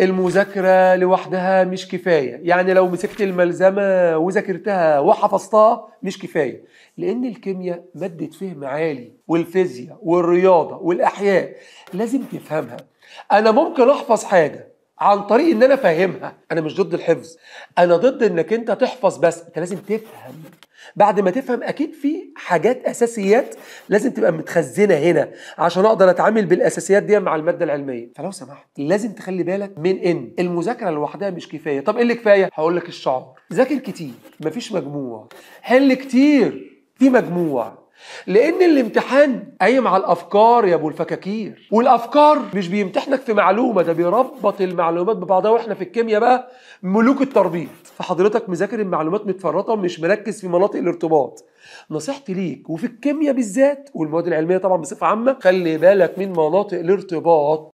المذاكرة لوحدها مش كفاية يعني لو مسكت الملزمة وذاكرتها وحفظتها مش كفاية لأن الكيمياء مادة فهم عالي والفيزياء والرياضة والأحياء لازم تفهمها أنا ممكن أحفظ حاجة عن طريق ان انا افهمها انا مش ضد الحفظ انا ضد انك انت تحفظ بس انت لازم تفهم بعد ما تفهم اكيد في حاجات اساسيات لازم تبقى متخزنه هنا عشان اقدر اتعامل بالاساسيات دي مع الماده العلميه فلو سمحت لازم تخلي بالك من ان المذاكره لوحدها مش كفايه طب ايه اللي كفايه هقول لك الشعار ذاكر كتير مفيش مجموع حل كتير في مجموع لان الامتحان قايم على الافكار يا ابو الفكاكير والافكار مش بيمتحنك في معلومه ده بيربط المعلومات ببعضها واحنا في الكيمياء بقى ملوك التربيط فحضرتك مذاكر المعلومات متفرطه ومش مركز في مناطق الارتباط نصيحتي ليك وفي الكيمياء بالذات والمواد العلميه طبعا بصفه عامه خلي بالك من مناطق الارتباط